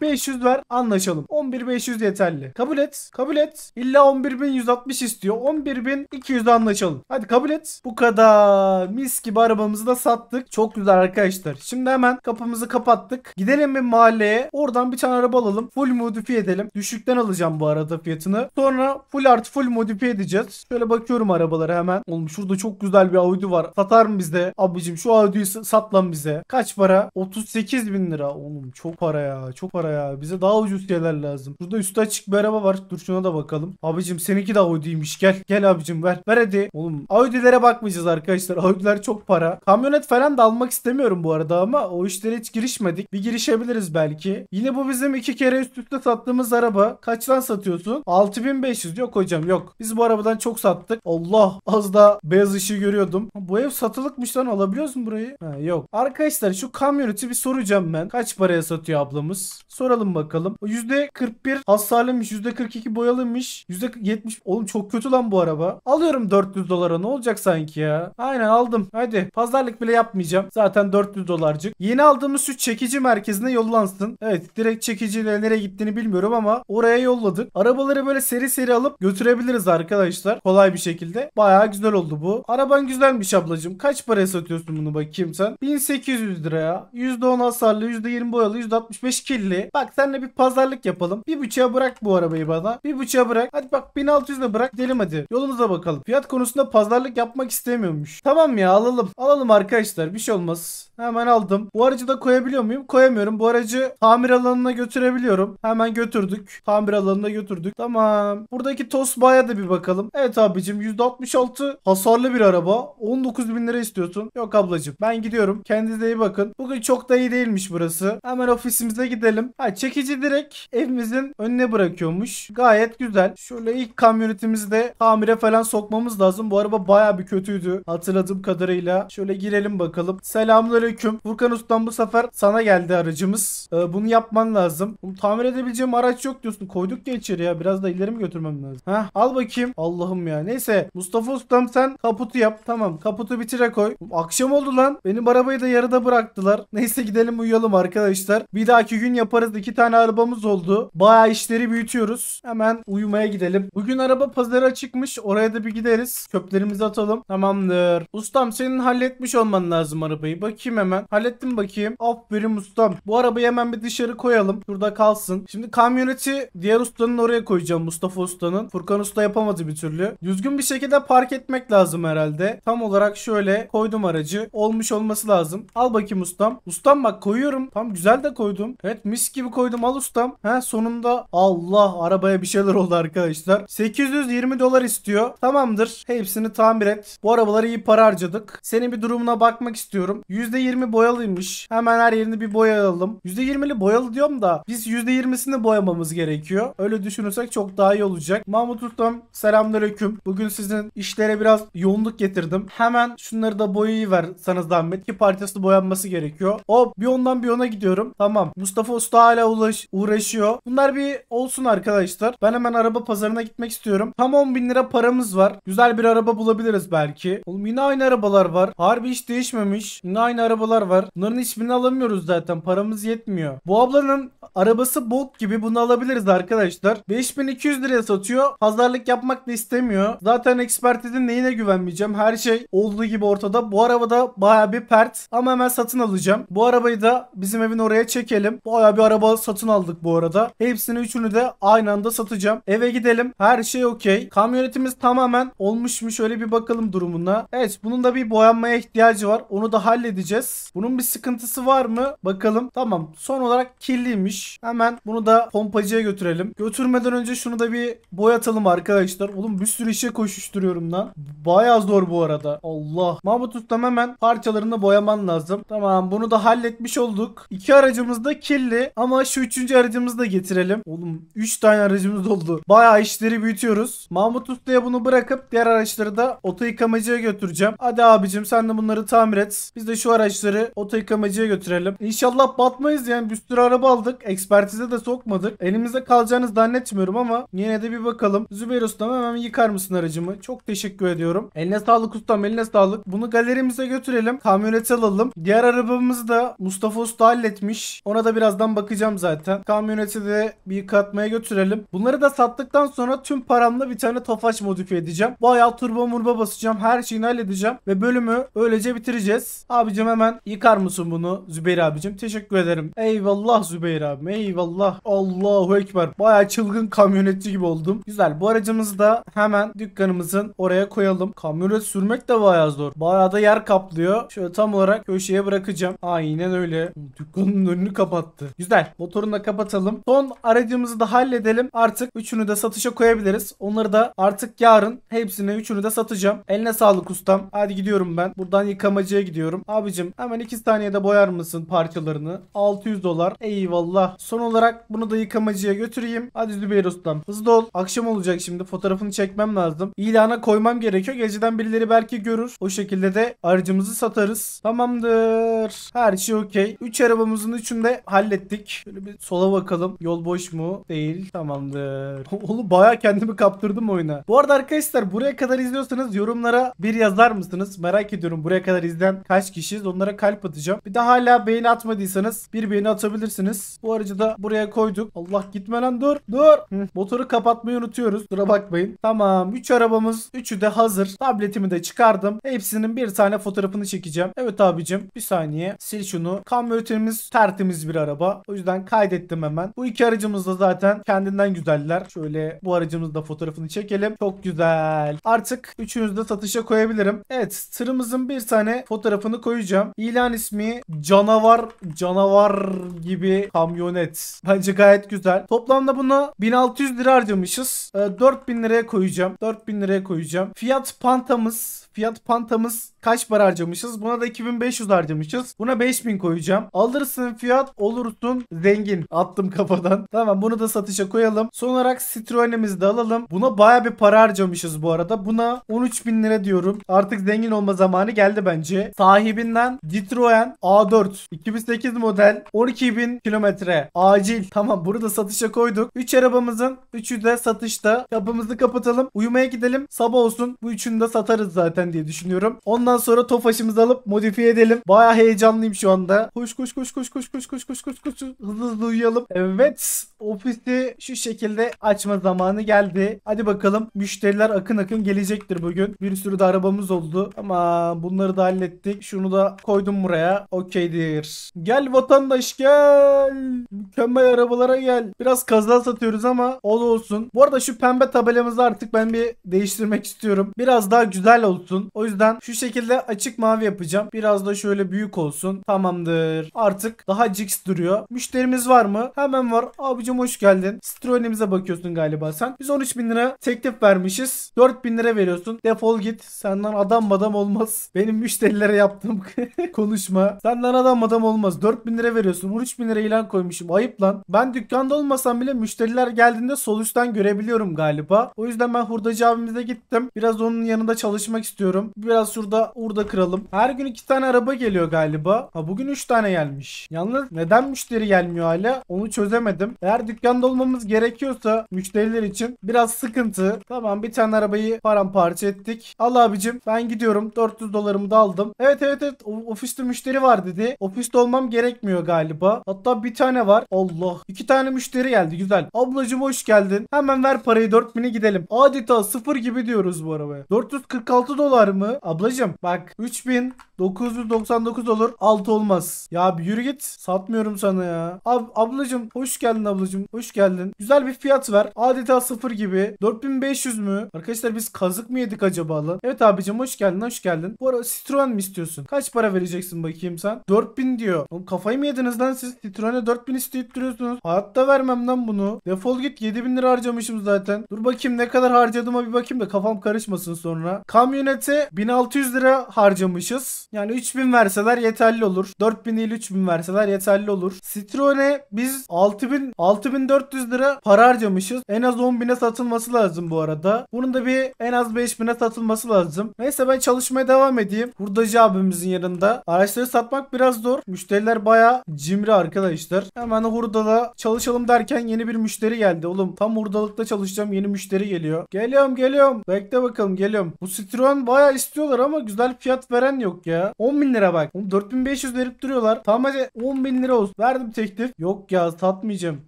500 ver anlaşalım. 11 500 yeterli. Kabul et. Kabul et. İlla 11 bin 160 istiyor. 11 bin 11.200'de anlaşalım. Hadi kabul et. Bu kadar. Mis gibi arabamızı da sattık. Çok güzel arkadaşlar. Şimdi hemen kapımızı kapattık. Gidelim bir mahalleye. Oradan bir tane araba alalım. Full modifiye edelim. Düşükten alacağım bu arada fiyatını. Sonra full art, full modifiye edeceğiz. Şöyle bakıyorum arabalara hemen. Oğlum şurada çok güzel bir Audi var. Satar mı bizde? Abicim şu Audi'yi sat lan bize. Kaç para? 38 bin lira. Oğlum çok para ya. Çok para ya. Bize daha ucuz şeyler lazım. Burada üstü açık bir araba var. Dur şuna da bakalım. Abicim seninki de Audi'ymiş. Gel. Gel abicim ver. Ver hadi. Oğlum Audi'lere bakmayacağız arkadaşlar. Audi'ler çok para. Kamyonet falan da almak istemiyorum bu arada ama o işlere hiç girişmedik. Bir girişebiliriz diyebiliriz belki. Yine bu bizim iki kere üst üste sattığımız araba. Kaçtan satıyorsun? 6500. Yok hocam yok. Biz bu arabadan çok sattık. Allah az da beyaz ışığı görüyordum. bu ev satılıkmış lan alabiliyoruz mu burayı? Ha, yok. Arkadaşlar şu kamyoneti bir soracağım ben. Kaç paraya satıyor ablamız? Soralım bakalım. %41 hasarlıymış. %42 boyalıymış. %70. Oğlum çok kötü lan bu araba. Alıyorum 400 dolara. Ne olacak sanki ya? Aynen aldım. Hadi pazarlık bile yapmayacağım. Zaten 400 dolarcık. Yeni aldığımız şu çekici merkezine yollan toplansın. Evet direkt çekiciyle nereye gittiğini bilmiyorum ama oraya yolladık. Arabaları böyle seri seri alıp götürebiliriz arkadaşlar. Kolay bir şekilde. Baya güzel oldu bu. Araban güzelmiş ablacım? Kaç paraya satıyorsun bunu bakayım sen? 1800 liraya. %10 hasarlı, %20 boyalı, %65 kirli. Bak senle bir pazarlık yapalım. Bir buçuğa bırak bu arabayı bana. Bir buçuğa bırak. Hadi bak 1600 de bırak gidelim hadi. Yolumuza bakalım. Fiyat konusunda pazarlık yapmak istemiyormuş. Tamam ya alalım. Alalım arkadaşlar. Bir şey olmaz. Hemen aldım. Bu aracı da koyabiliyor muyum? Koyamıyorum. Bu aracı aracı tamir alanına götürebiliyorum. Hemen götürdük. Tamir alanına götürdük. Tamam. Buradaki Tosba'ya da bir bakalım. Evet abicim %66 hasarlı bir araba. 19 bin lira istiyorsun. Yok ablacım ben gidiyorum. Kendinize iyi bakın. Bugün çok da iyi değilmiş burası. Hemen ofisimize gidelim. Ha çekici direkt evimizin önüne bırakıyormuş. Gayet güzel. Şöyle ilk kamyonetimizi de tamire falan sokmamız lazım. Bu araba baya bir kötüydü. Hatırladığım kadarıyla. Şöyle girelim bakalım. Selamünaleyküm. Furkan Usta'm bu sefer sana geldi aracımız. Ee, bunu yapman lazım. Bunu tamir edebileceğim araç yok diyorsun. Koyduk ya içeri ya. Biraz da ileri mi götürmem lazım? Heh al bakayım. Allah'ım ya. Neyse Mustafa ustam sen kaputu yap. Tamam kaputu bitire koy. Akşam oldu lan. Benim arabayı da yarıda bıraktılar. Neyse gidelim uyuyalım arkadaşlar. Bir dahaki gün yaparız. İki tane arabamız oldu. Baya işleri büyütüyoruz. Hemen uyumaya gidelim. Bugün araba pazarı açıkmış. Oraya da bir gideriz. Köplerimizi atalım. Tamamdır. Ustam senin halletmiş olman lazım arabayı. Bakayım hemen. Hallettim bakayım. Aferin ustam. Bu araba arabayı hemen bir dışarı koyalım. Şurada kalsın. Şimdi kamyoneti diğer ustanın oraya koyacağım. Mustafa ustanın. Furkan usta yapamadı bir türlü. Düzgün bir şekilde park etmek lazım herhalde. Tam olarak şöyle koydum aracı. Olmuş olması lazım. Al bakayım ustam. Ustam bak koyuyorum. Tam güzel de koydum. Evet mis gibi koydum. Al ustam. He sonunda Allah arabaya bir şeyler oldu arkadaşlar. 820 dolar istiyor. Tamamdır. Hepsini tamir et. Bu arabaları iyi para harcadık. Senin bir durumuna bakmak istiyorum. %20 boyalıymış. Hemen her yerini bir boyayalım. %20'li boyalı diyorum da biz %20'sini boyamamız gerekiyor. Öyle düşünürsek çok daha iyi olacak. Mahmut Ustam selamünaleyküm. Bugün sizin işlere biraz yoğunluk getirdim. Hemen şunları da boyayı ver sana zahmet ki parçası boyanması gerekiyor. O bir ondan bir ona gidiyorum. Tamam. Mustafa Usta hala ulaş, uğraşıyor. Bunlar bir olsun arkadaşlar. Ben hemen araba pazarına gitmek istiyorum. Tam 10 bin lira paramız var. Güzel bir araba bulabiliriz belki. Oğlum yine aynı arabalar var. Harbi hiç değişmemiş. Yine aynı arabalar var. Bunların hiçbirini alamıyoruz zaten. Paramız yet etmiyor. Bu ablanın arabası bok gibi bunu alabiliriz arkadaşlar. 5200 liraya satıyor. Pazarlık yapmak da istemiyor. Zaten ekspertizin neyine güvenmeyeceğim. Her şey olduğu gibi ortada. Bu araba da baya bir pert ama hemen satın alacağım. Bu arabayı da bizim evin oraya çekelim. Baya bir araba satın aldık bu arada. Hepsini üçünü de aynı anda satacağım. Eve gidelim. Her şey okey. Kamyonetimiz tamamen olmuş mu? Şöyle bir bakalım durumuna. Evet bunun da bir boyanmaya ihtiyacı var. Onu da halledeceğiz. Bunun bir sıkıntısı var mı? Bakalım. Tamam Son olarak kirliymiş. Hemen bunu da pompacıya götürelim. Götürmeden önce şunu da bir boyatalım arkadaşlar. Oğlum bir sürü işe koşuşturuyorum lan. Baya zor bu arada. Allah. Mahmut ustam hemen parçalarını boyaman lazım. Tamam bunu da halletmiş olduk. İki aracımız da kirli ama şu üçüncü aracımızı da getirelim. Oğlum üç tane aracımız oldu. Baya işleri büyütüyoruz. Mahmut ustaya bunu bırakıp diğer araçları da oto yıkamacıya götüreceğim. Hadi abicim sen de bunları tamir et. Biz de şu araçları oto yıkamacıya götürelim. İnşallah batmayız durumdayız yani bir sürü araba aldık. Ekspertize de sokmadık. Elimizde kalacağını zannetmiyorum ama yine de bir bakalım. Zübeyir ustam hemen yıkar mısın aracımı? Çok teşekkür ediyorum. Eline sağlık ustam eline sağlık. Bunu galerimize götürelim. Kamyonete alalım. Diğer arabamızı da Mustafa Usta halletmiş. Ona da birazdan bakacağım zaten. Kamyonete de bir yıkatmaya götürelim. Bunları da sattıktan sonra tüm paramla bir tane tofaş modifiye edeceğim. Bayağı turbo murba basacağım. Her şeyini halledeceğim. Ve bölümü öylece bitireceğiz. Abicim hemen yıkar mısın bunu Zübeyir abicim? Teşekkür ederim. Eyvallah Zübeyir abim. Eyvallah. Allahu Ekber. Baya çılgın kamyonetçi gibi oldum. Güzel. Bu aracımızı da hemen dükkanımızın oraya koyalım. Kamyonet sürmek de baya zor. Baya da yer kaplıyor. Şöyle tam olarak köşeye bırakacağım. Aynen öyle. Dükkanın önünü kapattı. Güzel. Motorunu da kapatalım. Son aracımızı da halledelim. Artık üçünü de satışa koyabiliriz. Onları da artık yarın hepsini üçünü de satacağım. Eline sağlık ustam. Hadi gidiyorum ben. Buradan yıkamacıya gidiyorum. Abicim hemen iki saniyede boyar mısın parçalarını? Altı 600 dolar. Eyvallah. Son olarak bunu da yıkamacıya götüreyim. Hadi Zübeyir ustam. Hızlı ol. Akşam olacak şimdi. Fotoğrafını çekmem lazım. İlana koymam gerekiyor. Geceden birileri belki görür. O şekilde de aracımızı satarız. Tamamdır. Her şey okey. 3 arabamızın üçünü de hallettik. Şöyle bir sola bakalım. Yol boş mu? Değil. Tamamdır. Oğlum baya kendimi kaptırdım oyuna. Bu arada arkadaşlar buraya kadar izliyorsanız yorumlara bir yazar mısınız? Merak ediyorum buraya kadar izleyen kaç kişiyiz. Onlara kalp atacağım. Bir de hala beğeni atmadıysanız bir bir atabilirsiniz. Bu aracı da buraya koyduk. Allah gitme lan dur. Dur. Hı. Motoru kapatmayı unutuyoruz. Dura bakmayın. Tamam. 3 arabamız. 3'ü de hazır. Tabletimi de çıkardım. Hepsinin bir tane fotoğrafını çekeceğim. Evet abicim. Bir saniye. Sil şunu. Kamyonetimiz tertemiz bir araba. O yüzden kaydettim hemen. Bu iki aracımız da zaten kendinden güzeller. Şöyle bu aracımızın da fotoğrafını çekelim. Çok güzel. Artık üçünüzü de satışa koyabilirim. Evet. Tırımızın bir tane fotoğrafını koyacağım. İlan ismi canavar canavar Car gibi kamyonet. Bence gayet güzel. Toplamda buna 1600 lira harcamışız. E, ee, 4000 liraya koyacağım. 4000 liraya koyacağım. Fiyat pantamız Fiyat pantamız kaç para harcamışız? Buna da 2500 harcamışız. Buna 5000 koyacağım. Alırsın fiyat olursun zengin. Attım kafadan. Tamam bunu da satışa koyalım. Son olarak Citroen'imizi de alalım. Buna baya bir para harcamışız bu arada. Buna 13.000 lira diyorum. Artık zengin olma zamanı geldi bence. Sahibinden Citroen A4 2008 model 12.000 kilometre acil. Tamam bunu da satışa koyduk. 3 arabamızın 3'ü de satışta. Kapımızı kapatalım. Uyumaya gidelim. Sabah olsun. Bu üçünü de satarız zaten zaten diye düşünüyorum. Ondan sonra Tofaş'ımızı alıp modifiye edelim. Baya heyecanlıyım şu anda. Koş koş koş koş koş koş koş koş koş koş. Hızlı hızlı uyuyalım. Evet. Ofisi şu şekilde açma zamanı geldi. Hadi bakalım. Müşteriler akın akın gelecektir bugün. Bir sürü de arabamız oldu. Ama bunları da hallettik. Şunu da koydum buraya. Okeydir. Gel vatandaş gel. Mükemmel arabalara gel. Biraz kaza satıyoruz ama o da olsun. Bu arada şu pembe tabelamızı artık ben bir değiştirmek istiyorum. Biraz daha güzel olsun olsun. O yüzden şu şekilde açık mavi yapacağım. Biraz da şöyle büyük olsun. Tamamdır. Artık daha cix duruyor. Müşterimiz var mı? Hemen var. Abicim hoş geldin. Strollimize bakıyorsun galiba sen. Biz 13 bin lira teklif vermişiz. 4 bin lira veriyorsun. Defol git. Senden adam adam olmaz. Benim müşterilere yaptığım konuşma. Senden adam adam olmaz. 4 bin lira veriyorsun. 13 bin lira ilan koymuşum. Ayıp lan. Ben dükkanda olmasam bile müşteriler geldiğinde sol üstten görebiliyorum galiba. O yüzden ben hurdacı abimize gittim. Biraz onun yanında çalışmak istiyorum istiyorum. Biraz şurada orada kıralım. Her gün iki tane araba geliyor galiba. Ha bugün üç tane gelmiş. Yalnız neden müşteri gelmiyor hala? Onu çözemedim. Eğer dükkanda olmamız gerekiyorsa müşteriler için biraz sıkıntı. Tamam bir tane arabayı paramparça ettik. Al abicim ben gidiyorum. 400 dolarımı da aldım. Evet evet evet ofiste müşteri var dedi. Ofiste olmam gerekmiyor galiba. Hatta bir tane var. Allah. iki tane müşteri geldi güzel. Ablacım hoş geldin. Hemen ver parayı 4000'e gidelim. Adeta sıfır gibi diyoruz bu arabaya. 446 dolar dolar mı? Ablacım bak 3999 olur 6 olmaz. Ya bir yürü git satmıyorum sana ya. Ab ablacım hoş geldin ablacım hoş geldin. Güzel bir fiyat ver. Adeta 0 gibi. 4500 mü? Arkadaşlar biz kazık mı yedik acaba lan? Evet abicim hoş geldin hoş geldin. Bu ara Citroen mi istiyorsun? Kaç para vereceksin bakayım sen? 4000 diyor. Oğlum kafayı mı yediniz lan siz? Citroen'e 4000 isteyip duruyorsunuz. Hayatta vermem lan bunu. Defol git 7000 lira harcamışım zaten. Dur bakayım ne kadar harcadığıma bir bakayım da kafam karışmasın sonra. Kamyonet ücrete 1600 lira harcamışız. Yani 3000 verseler yeterli olur. 4000 ile 3000 verseler yeterli olur. Citroen'e biz 6000 6400 lira para harcamışız. En az 10.000'e satılması lazım bu arada. Bunun da bir en az 5.000'e satılması lazım. Neyse ben çalışmaya devam edeyim. Hurdacı abimizin yanında. Araçları satmak biraz zor. Müşteriler baya cimri arkadaşlar. Hemen hurdada çalışalım derken yeni bir müşteri geldi. Oğlum tam hurdalıkta çalışacağım yeni müşteri geliyor. Geliyorum geliyorum. Bekle bakalım geliyorum. Bu Citroen bayağı istiyorlar ama güzel fiyat veren yok ya. 10 bin lira bak. 4500 verip duruyorlar. Tamam hadi 10 bin lira olsun. Verdim teklif. Yok ya satmayacağım.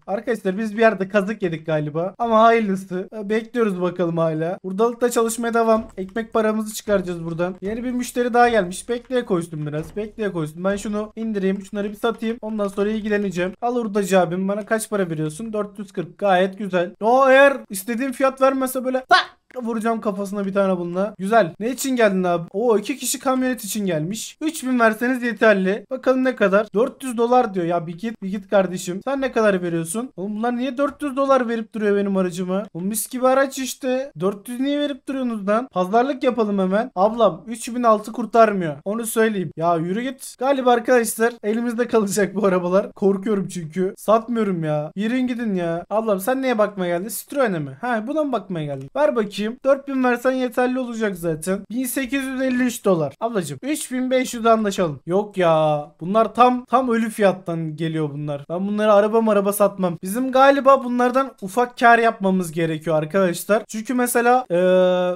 Arkadaşlar biz bir yerde kazık yedik galiba. Ama hayırlısı. Ee, bekliyoruz bakalım hala. Hurdalıkta çalışmaya devam. Ekmek paramızı çıkaracağız buradan. Yeni bir müşteri daha gelmiş. Bekleye koysun biraz. Bekleye koysun. Ben şunu indireyim. Şunları bir satayım. Ondan sonra ilgileneceğim. Al hurdacı abim bana kaç para veriyorsun? 440. Gayet güzel. O eğer istediğim fiyat vermezse böyle tak Vuracağım kafasına bir tane bununla. Güzel. Ne için geldin abi? O iki kişi kamyonet için gelmiş. 3000 verseniz yeterli. Bakalım ne kadar? 400 dolar diyor. Ya bir git bir git kardeşim. Sen ne kadar veriyorsun? Oğlum bunlar niye 400 dolar verip duruyor benim aracımı? Bu mis gibi araç işte. 400 niye verip duruyorsunuz lan? Pazarlık yapalım hemen. Ablam 3000 altı kurtarmıyor. Onu söyleyeyim. Ya yürü git. Galiba arkadaşlar elimizde kalacak bu arabalar. Korkuyorum çünkü. Satmıyorum ya. Yürüyün gidin ya. Ablam sen neye bakmaya geldin? Citroen'e mi? Ha buna mı bakmaya geldin? Ver bakayım bakayım. 4000 versen yeterli olacak zaten. 1853 dolar. Ablacım 3500 anlaşalım. Yok ya. Bunlar tam tam ölü fiyattan geliyor bunlar. Ben bunları araba araba satmam. Bizim galiba bunlardan ufak kar yapmamız gerekiyor arkadaşlar. Çünkü mesela ee,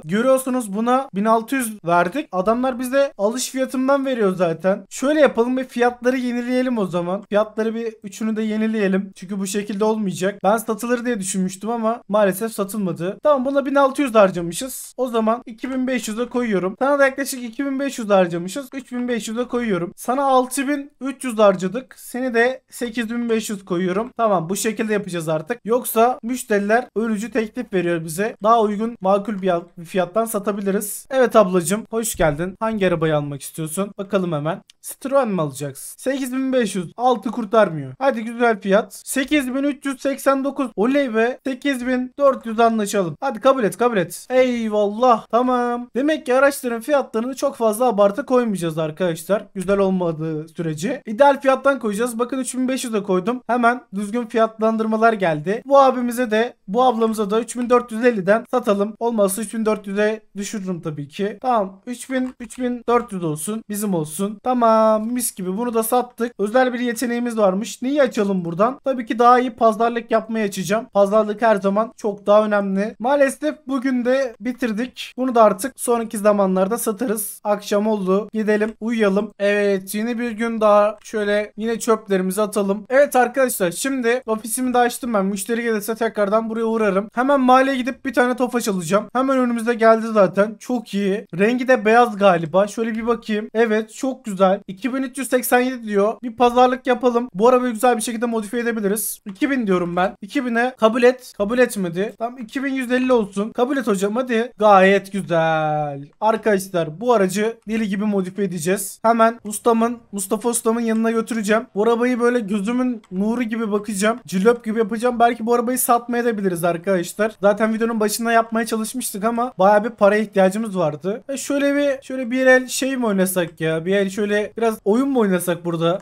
görüyorsunuz buna 1600 verdik. Adamlar bize alış fiyatından veriyor zaten. Şöyle yapalım bir fiyatları yenileyelim o zaman. Fiyatları bir üçünü de yenileyelim. Çünkü bu şekilde olmayacak. Ben satılır diye düşünmüştüm ama maalesef satılmadı. Tamam buna 1600 400 harcamışız. O zaman 2500'e koyuyorum. Sana da yaklaşık 2500 harcamışız. 3500'e koyuyorum. Sana 6300 harcadık. Seni de 8500 koyuyorum. Tamam bu şekilde yapacağız artık. Yoksa müşteriler ölücü teklif veriyor bize. Daha uygun makul bir fiyattan satabiliriz. Evet ablacım hoş geldin. Hangi arabayı almak istiyorsun? Bakalım hemen. Citroen mi alacaksın? 8500. 6 kurtarmıyor. Hadi güzel fiyat. 8389. Oley ve 8400 anlaşalım. Hadi kabul et kabul et. Evet. Eyvallah. Tamam. Demek ki araçların fiyatlarını çok fazla abartı koymayacağız arkadaşlar. Güzel olmadığı sürece. İdeal fiyattan koyacağız. Bakın 3500'e koydum. Hemen düzgün fiyatlandırmalar geldi. Bu abimize de bu ablamıza da 3450'den satalım. Olmazsa 3400'e düşürürüm tabii ki. Tamam. 3000 3400 olsun. Bizim olsun. Tamam. Mis gibi. Bunu da sattık. Özel bir yeteneğimiz varmış. Neyi açalım buradan? Tabii ki daha iyi pazarlık yapmayı açacağım. Pazarlık her zaman çok daha önemli. Maalesef bugün Şimdi bitirdik. Bunu da artık sonraki zamanlarda satarız. Akşam oldu. Gidelim uyuyalım. Evet yine bir gün daha şöyle yine çöplerimizi atalım. Evet arkadaşlar şimdi ofisimi de açtım ben. Müşteri gelirse tekrardan buraya uğrarım. Hemen mahalleye gidip bir tane tofaş alacağım. Hemen önümüzde geldi zaten. Çok iyi. Rengi de beyaz galiba. Şöyle bir bakayım. Evet çok güzel. 2387 diyor. Bir pazarlık yapalım. Bu arabayı güzel bir şekilde modifiye edebiliriz. 2000 diyorum ben. 2000'e kabul et. Kabul etmedi. Tam 2150 olsun. Kabul et Evet hocam hadi. Gayet güzel. Arkadaşlar bu aracı deli gibi modifiye edeceğiz. Hemen ustamın Mustafa ustamın yanına götüreceğim. Bu arabayı böyle gözümün nuru gibi bakacağım. Cilöp gibi yapacağım. Belki bu arabayı satmaya da biliriz arkadaşlar. Zaten videonun başında yapmaya çalışmıştık ama baya bir paraya ihtiyacımız vardı. E şöyle bir şöyle bir el şey mi oynasak ya? Bir el şöyle biraz oyun mu oynasak burada?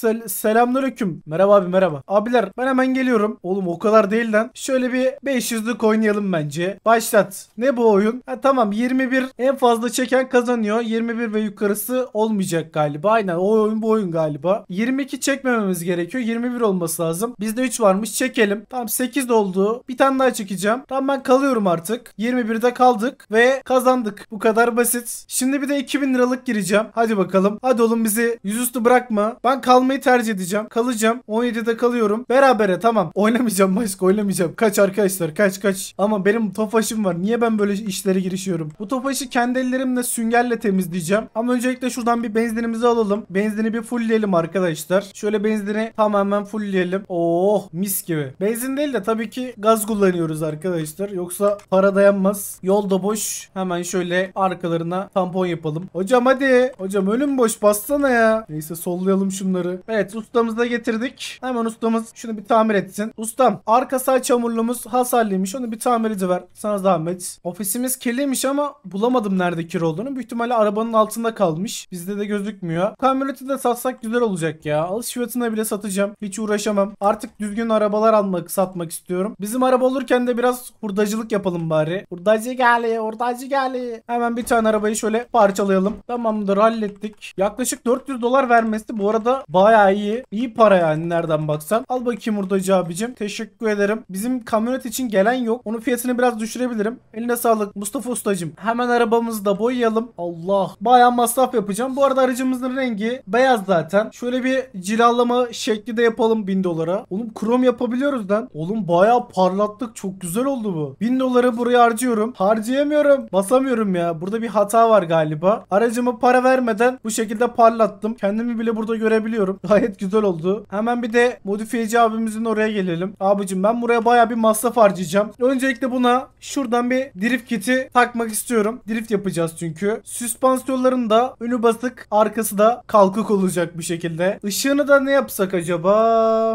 Sel selamünaleyküm. Merhaba abi merhaba. Abiler ben hemen geliyorum. Oğlum o kadar değil lan. Şöyle bir 500'lük oynayalım bence. Başlat. Ne bu oyun? Ha tamam 21 en fazla çeken kazanıyor. 21 ve yukarısı olmayacak galiba. Aynen o oyun bu oyun galiba. 22 çekmememiz gerekiyor. 21 olması lazım. Bizde 3 varmış. Çekelim. Tamam 8 oldu. Bir tane daha çekeceğim. Tamam ben kalıyorum artık. 21'de kaldık ve kazandık. Bu kadar basit. Şimdi bir de 2000 liralık gireceğim. Hadi bakalım. Hadi oğlum bizi yüzüstü bırakma. Ben kalmayacağım kalmayı tercih edeceğim. Kalacağım. 17'de kalıyorum. Berabere tamam. Oynamayacağım başka oynamayacağım. Kaç arkadaşlar kaç kaç. Ama benim tofaşım var. Niye ben böyle işlere girişiyorum? Bu tofaşı kendi ellerimle süngerle temizleyeceğim. Ama öncelikle şuradan bir benzinimizi alalım. Benzini bir fullleyelim arkadaşlar. Şöyle benzini tamamen fullleyelim. Oh mis gibi. Benzin değil de tabii ki gaz kullanıyoruz arkadaşlar. Yoksa para dayanmaz. yolda boş. Hemen şöyle arkalarına tampon yapalım. Hocam hadi. Hocam ölüm boş bassana ya. Neyse sollayalım şunları. Evet ustamızı da getirdik. Hemen ustamız şunu bir tamir etsin. Ustam arka sağ çamurluğumuz hasarlıymış. Onu bir tamirici ver. Sana zahmet. Ofisimiz kirliymiş ama bulamadım nerede kir olduğunu. Büyük ihtimalle arabanın altında kalmış. Bizde de gözükmüyor. Kamyoneti de satsak güzel olacak ya. Alış fiyatına bile satacağım. Hiç uğraşamam. Artık düzgün arabalar almak, satmak istiyorum. Bizim araba olurken de biraz hurdacılık yapalım bari. Hurdacı geldi, hurdacı geldi. Hemen bir tane arabayı şöyle parçalayalım. Tamamdır hallettik. Yaklaşık 400 dolar vermesi bu arada bari Baya iyi. İyi para yani nereden baksan. Al bakayım hurdacı abicim. Teşekkür ederim. Bizim kamyonet için gelen yok. Onun fiyatını biraz düşürebilirim. Eline sağlık Mustafa ustacım. Hemen arabamızı da boyayalım. Allah. Baya masraf yapacağım. Bu arada aracımızın rengi beyaz zaten. Şöyle bir cilalama şekli de yapalım 1000 dolara. Oğlum krom yapabiliyoruz lan. Oğlum baya parlattık. Çok güzel oldu bu. 1000 doları buraya harcıyorum. Harcayamıyorum. Basamıyorum ya. Burada bir hata var galiba. Aracımı para vermeden bu şekilde parlattım. Kendimi bile burada görebiliyorum. Gayet güzel oldu. Hemen bir de modifiyeci abimizin oraya gelelim. Abicim ben buraya baya bir masraf harcayacağım. Öncelikle buna şuradan bir drift kiti takmak istiyorum. Drift yapacağız çünkü. Süspansiyonların da önü basık arkası da kalkık olacak bir şekilde. Işığını da ne yapsak acaba?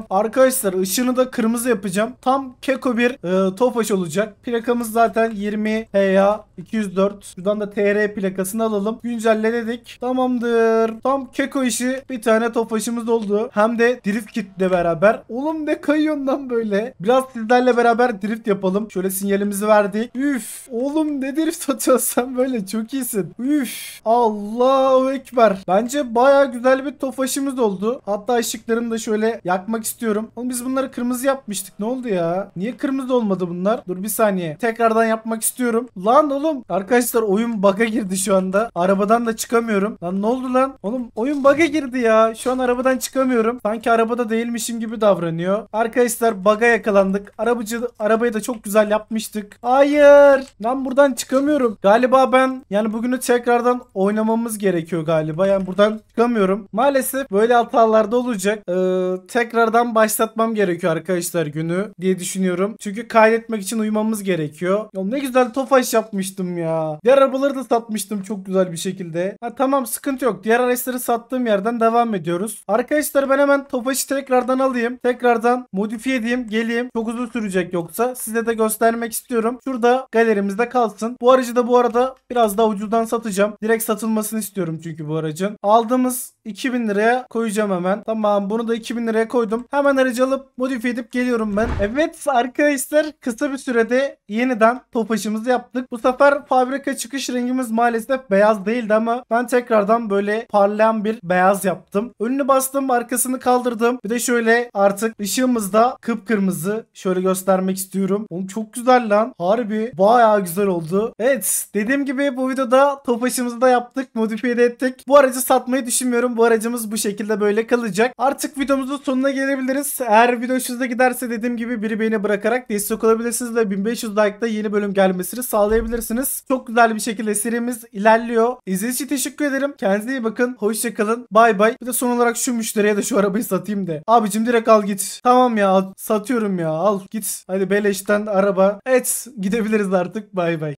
Arkadaşlar ışığını da kırmızı yapacağım. Tam keko bir e, tofaş olacak. Plakamız zaten 20 HA 204. Şuradan da TR plakasını alalım. Güncelle dedik. Tamamdır. Tam keko işi bir tane topaşım arkadaşımız oldu. Hem de drift kitle beraber. Oğlum ne kayıyorsun lan böyle? Biraz sizlerle beraber drift yapalım. Şöyle sinyalimizi verdik. Üf. Oğlum ne drift atıyorsun sen böyle? Çok iyisin. Üf. Allahu Ekber. Bence baya güzel bir tofaşımız oldu. Hatta ışıklarını da şöyle yakmak istiyorum. Oğlum biz bunları kırmızı yapmıştık. Ne oldu ya? Niye kırmızı olmadı bunlar? Dur bir saniye. Tekrardan yapmak istiyorum. Lan oğlum. Arkadaşlar oyun bug'a girdi şu anda. Arabadan da çıkamıyorum. Lan ne oldu lan? Oğlum oyun bug'a girdi ya. Şu an araba arabadan çıkamıyorum. Sanki arabada değilmişim gibi davranıyor. Arkadaşlar baga yakalandık. Arabacı arabayı da çok güzel yapmıştık. Hayır. Lan buradan çıkamıyorum. Galiba ben yani bugünü tekrardan oynamamız gerekiyor galiba. Yani buradan çıkamıyorum. Maalesef böyle hatalarda olacak. Ee, tekrardan başlatmam gerekiyor arkadaşlar günü diye düşünüyorum. Çünkü kaydetmek için uyumamız gerekiyor. Ya ne güzel tofaş yapmıştım ya. Diğer arabaları da satmıştım çok güzel bir şekilde. Ha tamam sıkıntı yok. Diğer araçları sattığım yerden devam ediyoruz. Arkadaşlar ben hemen topaşı tekrardan alayım. Tekrardan modifiye edeyim. Geleyim. Çok uzun sürecek yoksa. Size de göstermek istiyorum. Şurada galerimizde kalsın. Bu aracı da bu arada biraz daha ucuzdan satacağım. Direkt satılmasını istiyorum çünkü bu aracın. Aldığımız 2000 liraya koyacağım hemen. Tamam bunu da 2000 liraya koydum. Hemen aracı alıp modifiye edip geliyorum ben. Evet arkadaşlar kısa bir sürede yeniden topaşımızı yaptık. Bu sefer fabrika çıkış rengimiz maalesef beyaz değildi ama ben tekrardan böyle parlayan bir beyaz yaptım. Önünü bastım arkasını kaldırdım. Bir de şöyle artık ışığımız da kıpkırmızı. Şöyle göstermek istiyorum. Oğlum çok güzel lan. Harbi bayağı güzel oldu. Evet dediğim gibi bu videoda topaşımızı da yaptık. Modifiye ettik. Bu aracı satmayı düşünmüyorum. Bu aracımız bu şekilde böyle kalacak. Artık videomuzun sonuna gelebiliriz. Eğer video hoşunuza giderse dediğim gibi biri beğeni bırakarak destek olabilirsiniz ve 1500 like'da yeni bölüm gelmesini sağlayabilirsiniz. Çok güzel bir şekilde serimiz ilerliyor. İzlediğiniz için teşekkür ederim. Kendinize iyi bakın. Hoşçakalın. Bay bay. Bir de son olarak şu şu müşteriye de şu arabayı satayım de. Abicim direkt al git. Tamam ya satıyorum ya al git. Hadi beleşten araba. et gidebiliriz artık bay bay.